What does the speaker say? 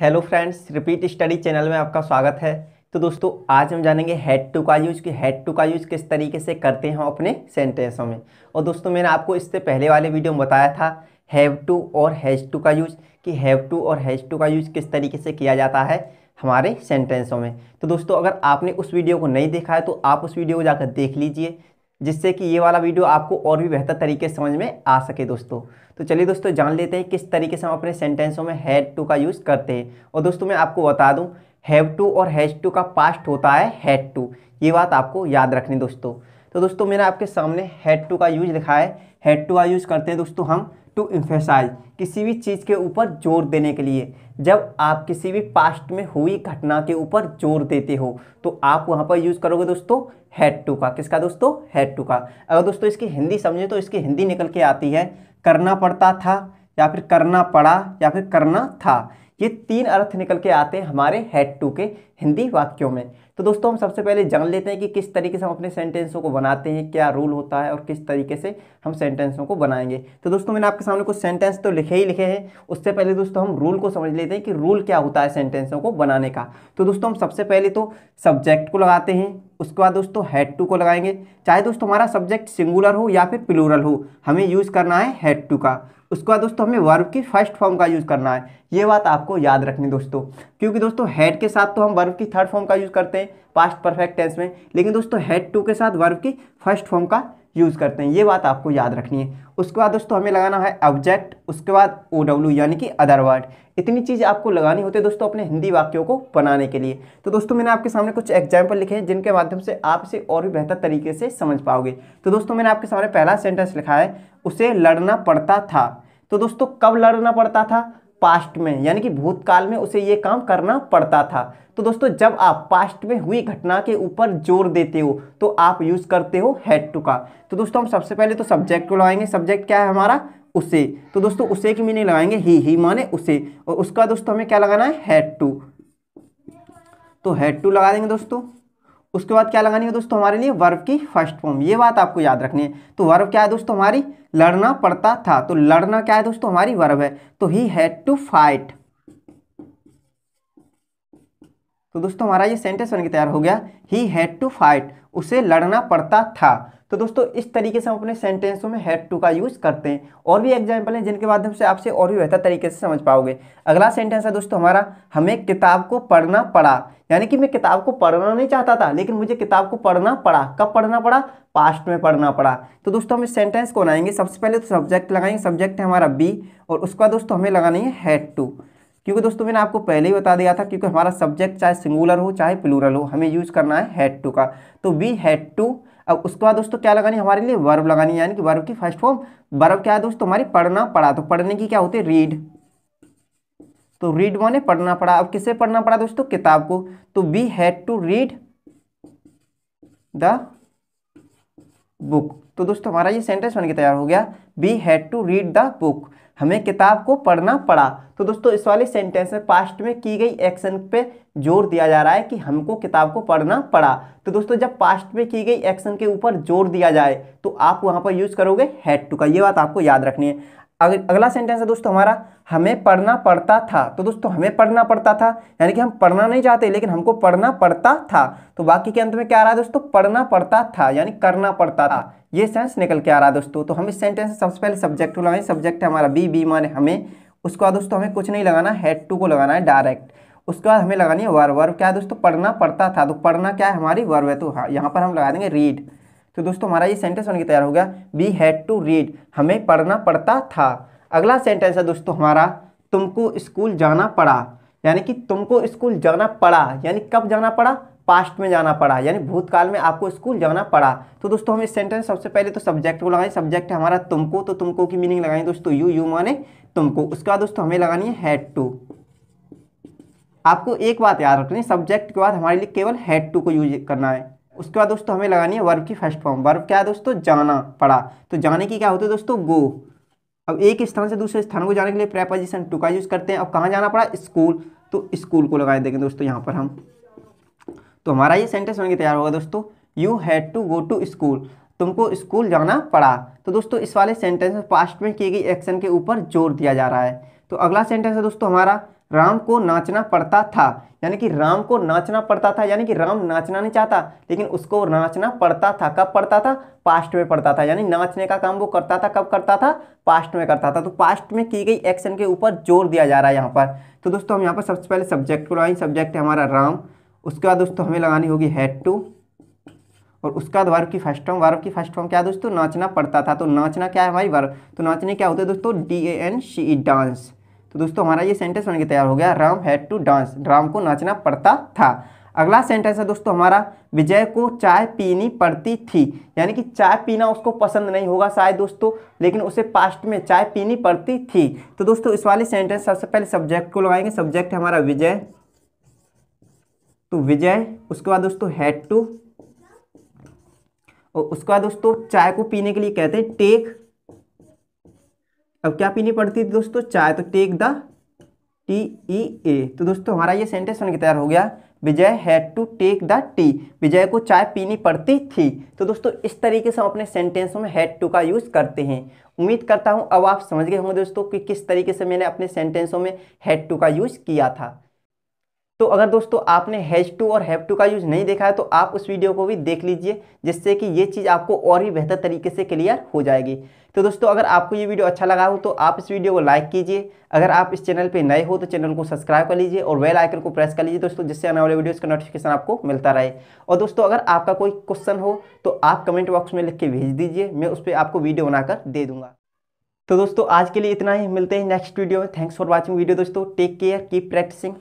hello friends repeat study channel में आपका स्वागत है तो दोस्तों आज हम जानेंगे हेड टू का यूज कि हेड टू का यूज किस तरीके से करते हैं हम अपने सेंटेंसों में और दोस्तों मैंने आपको इससे पहले वाले वीडियो में बताया था हैव टू और हैज टू का यूज कि हैव टू और हैज टू का यूज किस तरीके से किया जाता है हमारे सेंटेंसों में तो दोस्तों अगर आपने उस वीडियो को नहीं देखा है तो आप उस वीडियो को जाकर देख लीजिए जिससे कि ये वाला वीडियो आपको और भी बेहतर तरीके से समझ में आ सके दोस्तों तो चलिए दोस्तों जान लेते हैं किस तरीके से हम अपने सेंटेंसों में हैड टू का यूज़ करते हैं और दोस्तों मैं आपको बता दूँ हैव टू और हैज टू का पास्ट होता है हैड टू ये बात आपको याद रखनी दोस्तों तो दोस्तों मैंने आपके सामने हेड टू का यूज लिखा है हेड टू का यूज करते हैं दोस्तों हम टू इम्फेसाइज किसी भी चीज़ के ऊपर जोर देने के लिए जब आप किसी भी पास्ट में हुई घटना के ऊपर जोर देते हो तो आप वहाँ पर यूज़ करोगे दोस्तों हेड टू का किसका दोस्तों हेड टू का अगर दोस्तों इसकी हिंदी समझे तो इसकी हिंदी निकल के आती है करना पड़ता था या फिर करना पड़ा या फिर करना था ये तीन अर्थ निकल के आते हैं हमारे हेड टू के हिंदी वाक्यों में तो दोस्तों हम सबसे पहले जान लेते हैं कि किस तरीके से हम अपने सेंटेंसों को बनाते हैं क्या रूल होता है और किस तरीके से हम सेंटेंसों को बनाएंगे तो दोस्तों मैंने आपके सामने कुछ सेंटेंस तो लिखे ही लिखे हैं उससे पहले दोस्तों हम रूल को समझ लेते हैं कि रूल क्या होता है सेंटेंसों को बनाने का तो दोस्तों हम सबसे पहले तो सब्जेक्ट को लगाते हैं उसके बाद दोस्तों हेड टू को लगाएंगे चाहे दोस्तों हमारा सब्जेक्ट सिंगुलर हो या फिर प्लूरल हो हमें यूज़ करना है हेड टू का उसके बाद दोस्तों हमें वर्ब की फर्स्ट फॉर्म का यूज़ करना है ये बात आपको याद रखनी दोस्तों क्योंकि दोस्तों हेड के साथ तो हम वर्ब की थर्ड फॉर्म का यूज़ करते हैं पास्ट परफेक्ट टेंस में लेकिन दोस्तों हेड टू के साथ वर्ब की फर्स्ट फॉर्म का यूज़ करते हैं ये बात आपको याद रखनी है उसके बाद दोस्तों हमें लगाना है ऑब्जेक्ट उसके बाद ओ डब्ल्यू यानी कि अदर वर्ड इतनी चीज़ आपको लगानी होती है दोस्तों अपने हिंदी वाक्यों को बनाने के लिए तो दोस्तों मैंने आपके सामने कुछ एग्जाम्पल लिखे हैं जिनके माध्यम से आप इसे और भी बेहतर तरीके से समझ पाओगे तो दोस्तों मैंने आपके सामने पहला सेंटेंस लिखा है उसे लड़ना पड़ता था तो दोस्तों कब लड़ना पड़ता था पास्ट में यानी कि भूतकाल में उसे ये काम करना पड़ता था तो दोस्तों जब आप पास्ट में हुई घटना के ऊपर जोर देते हो तो आप यूज़ करते हो हैड टू का तो दोस्तों हम सबसे पहले तो सब्जेक्ट को लगाएंगे सब्जेक्ट क्या है हमारा उसे तो दोस्तों उसे की मीनिंग लगाएंगे ही ही माने उसे और उसका दोस्तों हमें क्या लगाना है हैड टू तो हैड टू लगा देंगे दोस्तों उसके बाद क्या लगानी है दोस्तों हमारे लिए वर्व की फर्स्ट फॉर्म ये बात आपको याद रखनी है तो वर्व क्या है दोस्तों हमारी लड़ना पड़ता था तो लड़ना क्या है दोस्तों हमारी वर्व है तो ही हैड टू फाइट तो दोस्तों हमारा ये सेंटेंस बनकर तैयार हो गया ही हैड टू फाइट उसे लड़ना पड़ता था तो दोस्तों इस तरीके से हम अपने सेंटेंसों में हैड टू का यूज़ करते हैं और भी एग्जाम्पल हैं जिनके माध्यम से आपसे और भी बेहतर तरीके से समझ पाओगे अगला सेंटेंस है दोस्तों हमारा हमें किताब को पढ़ना पड़ा यानी कि मैं किताब को पढ़ना नहीं चाहता था लेकिन मुझे किताब को पढ़ना पड़ा कब पढ़ना पड़ा पास्ट में पढ़ना पड़ा तो दोस्तों हम इस सेंटेंस को बनाएंगे सबसे पहले तो सब्जेक्ट लगाएंगे सब्जेक्ट है हमारा बी और उसके बाद दोस्तों हमें लगानी है हैड टू क्योंकि दोस्तों मैंने आपको पहले ही बता दिया था क्योंकि हमारा सब्जेक्ट चाहे सिंगुलर हो चाहे प्लूरल हो हमें यूज़ करना है हेड टू का तो बी हैड टू अब उसके बाद दोस्तों क्या लगानी हमारे लिए वर्ब लगानी यानी कि वर्ब की फर्स्ट फॉर्म वर्ब क्या है दोस्तों हमारी पढ़ना पड़ा तो पढ़ने की क्या होती है रीड तो रीड माने पढ़ना पड़ा अब किसे पढ़ना पड़ा दोस्तों किताब को तो we had to read the book तो दोस्तों हमारा ये सेंटेंस बनके तैयार हो गया we had to read the book हमें किताब को पढ़ना पड़ा तो दोस्तों इस वाले सेंटेंस में पास्ट में की गई एक्शन पे जोर दिया जा रहा है कि हमको किताब को पढ़ना पड़ा तो दोस्तों जब पास्ट में की गई एक्शन के ऊपर जोर दिया जाए तो आप वहाँ पर यूज करोगे हैड टू का ये बात आपको याद रखनी है अगला सेंटेंस है दोस्तों हमारा हमें पढ़ना पड़ता था तो दोस्तों हमें पढ़ना पड़ता था यानी कि हम पढ़ना नहीं चाहते लेकिन हमको पढ़ना पड़ता था तो वाक्य के अंत में क्या आ रहा है दोस्तों पढ़ना पड़ता था यानी करना पड़ता था ये सेंस निकल के आ रहा है दोस्तों तो हम इस सेंटेंस से सबसे पहले सब्जेक्ट लगाए सब्जेक्ट है हमारा बी बी माने हमें उसके बाद दोस्तों हमें कुछ नहीं लगाना हैड टू को लगाना है डायरेक्ट उसके बाद हमें लगानी है वर वर्व क्या है दोस्तों पढ़ना पड़ता था तो पढ़ना क्या है हमारी वर्व है तो हाँ यहाँ पर हम लगा देंगे रीड तो दोस्तों हमारा ये सेंटेंस होने के तैयार हो गया वी हैड टू रीड हमें पढ़ना पड़ता था अगला सेंटेंस है दोस्तों हमारा तुमको स्कूल जाना पड़ा यानी कि तुमको स्कूल जाना पड़ा यानी कब जाना पड़ा पास्ट में जाना पड़ा यानी भूतकाल में आपको स्कूल जाना पड़ा तो दोस्तों हम इस सेंटेंस सबसे पहले तो सब्जेक्ट को लगाएं सब्जेक्ट है हमारा तुमको तो तुमको की मीनिंग लगाएं दोस्तों यू यू माने तुमको उसके बाद दोस्तों हमें लगानी है हैड टू आपको एक बात याद रखनी सब्जेक्ट के बाद हमारे लिए केवल हैड टू को यूज करना है उसके बाद दोस्तों हमें लगानी है वर्ब की फर्स्ट फॉर्म वर्ब क्या है दोस्तों जाना पड़ा तो जाने की क्या होती है दोस्तों गो अब एक स्थान से दूसरे स्थान को जाने के लिए प्रेपोजिशन टू का यूज़ करते हैं अब कहाँ जाना पड़ा स्कूल तो स्कूल को लगाए देंगे दोस्तों यहाँ पर हम तो हमारा ये सेंटेंस बनकर तैयार होगा दोस्तों you had to go to school तुमको स्कूल जाना पड़ा तो दोस्तों इस वाले सेंटेंस में पास्ट में किए गए एक्शन के ऊपर जोर दिया जा रहा है तो अगला सेंटेंस है दोस्तों हमारा राम को नाचना पड़ता था यानी कि राम को नाचना पड़ता था यानी कि राम नाचना नहीं चाहता लेकिन उसको नाचना पड़ता था कब पड़ता था पास्ट में पड़ता था यानी नाचने का काम वो करता था कब करता था पास्ट में करता था तो पास्ट में की गई एक्शन के ऊपर जोर दिया जा रहा है यहाँ पर तो दोस्तों हम यहाँ पर सबसे पहले सब्जेक्ट को लगाएंगे सब्जेक्ट है हमारा राम उसके बाद दोस्तों हमें लगानी होगी हेड टू और उसका बाद वर्ब की फर्स्ट फॉर्म वर्ब की फर्स्ट फॉर्म क्या दोस्तों नाचना पड़ता था तो नाचना क्या है हमारी वर्ब तो नाचने क्या होते हैं दोस्तों D A N C E dance तो दोस्तों हमारा ये सेंटेंस बनकर तैयार हो गया Ram had to dance Ram को नाचना पड़ता था अगला सेंटेंस है दोस्तों हमारा विजय को चाय पीनी पड़ती थी यानी कि चाय पीना उसको पसंद नहीं होगा शायद दोस्तों लेकिन उसे पास्ट में चाय पीनी पड़ती थी तो दोस्तों इस वाले सेंटेंस सबसे पहले सब्जेक्ट को लगाएंगे सब्जेक्ट है हमारा विजय तो विजय उसके बाद दोस्तों हैड टू और उसके बाद दोस्तों चाय को पीने के लिए कहते हैं टेक अब क्या पीनी पड़ती थी दोस्तों चाय तो take the T E A तो दोस्तों हमारा ये सेंटेंस बन के तैयार हो गया Vijay had to take the tea Vijay को चाय पीनी पड़ती थी तो दोस्तों इस तरीके से हम अपने सेंटेंसों में हैड टू का यूज़ करते हैं उम्मीद करता हूँ अब आप समझ गए होंगे दोस्तों कि किस तरीके से मैंने अपने सेंटेंसों में हैड टू का यूज़ किया था तो अगर दोस्तों आपने हैज टू और हैव टू का यूज नहीं देखा है तो आप उस वीडियो को भी देख लीजिए जिससे कि ये चीज़ आपको और भी बेहतर तरीके से क्लियर हो जाएगी तो दोस्तों अगर आपको ये वीडियो अच्छा लगा हो तो आप इस वीडियो को लाइक कीजिए अगर आप इस चैनल पर नए हो तो चैनल को सब्सक्राइब कर लीजिए और वेल आइकन को प्रेस कर लीजिए दोस्तों जिससे आने वाले वीडियोज़ का नोटिफिकेशन आपको मिलता रहे और दोस्तों अगर आपका कोई क्वेश्चन हो तो आप कमेंट बॉक्स में लिख के भेज दीजिए मैं उस पर आपको वीडियो बनाकर दे दूँगा तो दोस्तों आज के लिए इतना ही मिलते हैं नेक्स्ट वीडियो में थैंक्स फॉर वॉचिंग वीडियो दोस्तों टेक केयर कीप प्रैक्टिसिंग